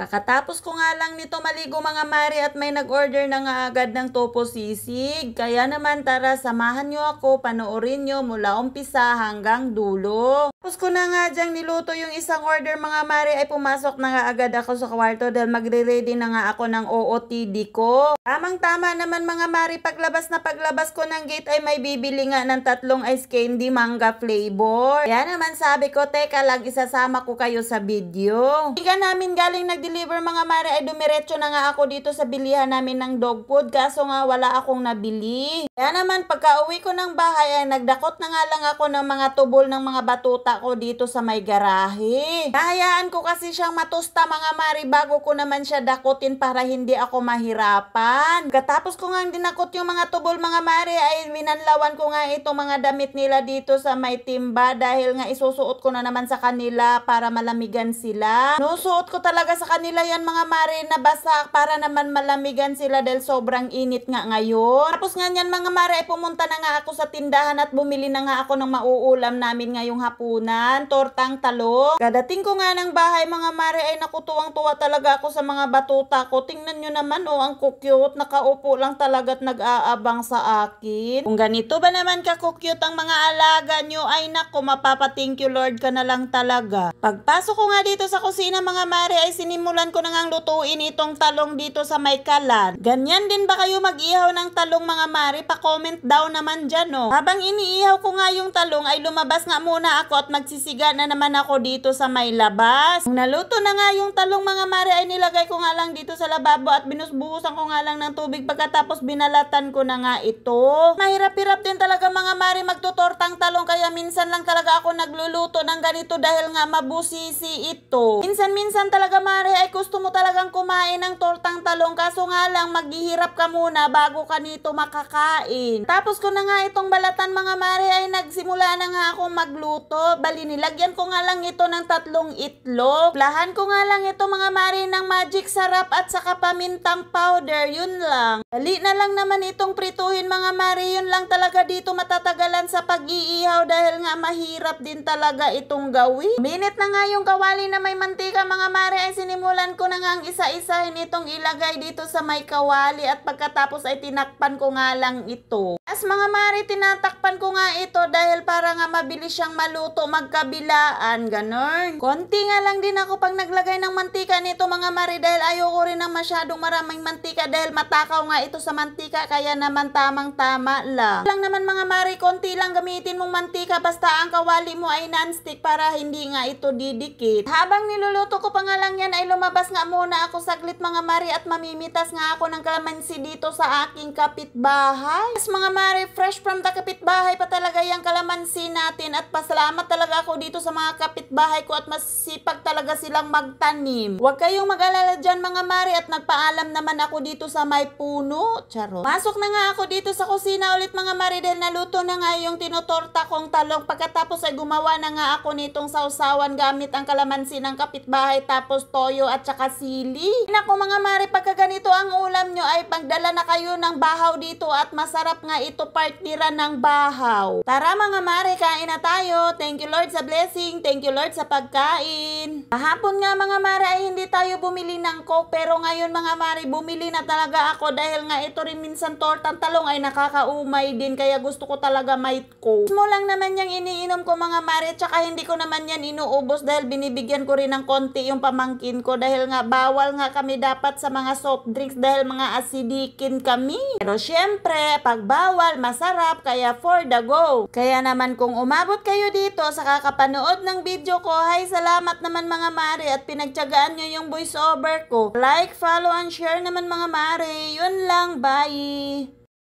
Kakatapos ko nga lang nito maligo mga mari at may nag-order na nga agad ng topo sisig. Kaya naman tara samahan nyo ako, panoorin nyo mula umpisa hanggang dulo. Tapos ko na nga dyang niluto yung isang order mga mare ay pumasok na nga agad ako sa kwarto dahil magre-ready na nga ako ng OOTD ko. Tamang tama naman mga mare paglabas na paglabas ko ng gate ay may bibili nga ng tatlong ice candy manga flavor. Kaya naman sabi ko teka lang isasama ko kayo sa video. Higa namin galing nag-deliver mga mare ay dumiretso na nga ako dito sa bilihan namin ng dog food kaso nga wala akong nabili. Kaya naman pagka uwi ko ng bahay ay nagdakot na nga lang ako ng mga tubol ng mga batuta bata ko dito sa may garahe. Kayaan ko kasi siyang matusta mga mari bago ko naman siya dakutin para hindi ako mahirapan. Katapos ko nga dinakot yung mga tubol mga mari ay winanlawan ko nga itong mga damit nila dito sa may timba dahil nga isusuot ko na naman sa kanila para malamigan sila. Nusuot ko talaga sa kanila yan mga mari na basak para naman malamigan sila dahil sobrang init nga ngayon. Tapos nga yan mga mari ay pumunta na nga ako sa tindahan at bumili na nga ako ng mauulam namin ngayong hapon natutunan, tortang talong. Kadating ko nga ng bahay mga mare ay nakutuwang-tuwa talaga ako sa mga batuta ko. Tingnan nyo naman o oh, ang kukyot, nakaupo lang talaga at nag-aabang sa akin. Kung ganito ba naman kakukyot ang mga alaga nyo, ay nako mapapa-thank you Lord ka na lang talaga. Pagpasok ko nga dito sa kusina mga mare ay sinimulan ko na ngang lutuin itong talong dito sa may kalan. Ganyan din ba kayo mag-ihaw ng talong mga mare? Pa-comment daw naman dyan o. Oh. Habang iniihaw ko nga yung talong ay lumabas nga muna ako at magsisiga na naman ako dito sa may labas. Naluto na nga yung talong mga mare ay nilagay ko nga lang dito sa lababo at binusbuhusan ko nga lang ng tubig pagkatapos binalatan ko na nga ito. Mahirap-hirap din talaga mga mare magtutortang talong kaya minsan lang talaga ako nagluluto ng ganito dahil nga mabusisi ito. Minsan-minsan talaga mare ay gusto mo talagang kumain ng tortang talong kaso nga lang maghihirap ka muna bago ka nito makakain. Tapos ko na nga itong balatan mga mare ay nagsimula na nga akong magluto. Bali nilagyan ko nga lang ito ng tatlong itlog. Plahan ko nga lang ito mga mare ng magic sarap at saka pamintang powder. Yun lang. Bali na lang naman itong prituhin mga mare. Yun lang talaga dito matatagalan sa pag-iihaw dahil nga mahirap din talaga itong gawin. Minit na nga yung kawali na may mantika mga mare ay sinimulan ko na nga ang isa-isahin itong ilagay dito sa may kawali at pagkatapos ay tinakpan ko nga lang ito. Yes, mga mare, tinatakpan ko nga ito dahil para nga mabilis siyang maluto, magkabilaan, ganun. Konti nga lang din ako pag naglagay ng mantika nito, mga mare, dahil ayoko rin ng masyadong maraming mantika dahil matakaw nga ito sa mantika, kaya naman tamang-tama lang. Lang naman, mga mare, konti lang gamitin mong mantika basta ang kawali mo ay nonstick para hindi nga ito didikit. Habang niluluto ko pa nga lang yan ay lumabas nga muna ako saglit, mga mare, at mamimitas nga ako ng kalamansi dito sa aking kapitbahay. Yes, mga mare, pare, fresh from the kapitbahay pa talaga yung kalamansi natin at pasalamat talaga ako dito sa mga kapitbahay ko at masipag talaga silang magtanim. Huwag kayong mag-alala dyan mga mare at nagpaalam naman ako dito sa may puno. Charo. Masok na nga ako dito sa kusina ulit mga mare dahil naluto na nga yung tinotorta kong talong. Pagkatapos ay gumawa na nga ako nitong sausawan gamit ang kalamansi ng kapitbahay tapos toyo at saka sili. Naku mga mare, pagka ganito ang ulam nyo ay pagdala na kayo ng bahaw dito at masarap nga ito to partnera ng bahaw. Tara mga mare, kain na tayo. Thank you Lord sa blessing. Thank you Lord sa pagkain. Kahapon nga mga mare ay hindi tayo bumili ng coke pero ngayon mga mare bumili na talaga ako dahil nga ito rin minsan tortang talong ay nakakaumay din kaya gusto ko talaga may coke. Mo lang naman yung iniinom ko mga mare tsaka hindi ko naman yan inuubos dahil binibigyan ko rin ng konti yung pamangkin ko dahil nga bawal nga kami dapat sa mga soft drinks dahil mga asidikin kami. Pero syempre, pag bawal bawal, masarap, kaya for the go. Kaya naman kung umabot kayo dito sa kakapanood ng video ko, hay salamat naman mga mare at pinagtyagaan nyo yung voiceover ko. Like, follow, and share naman mga mare. Yun lang, bye!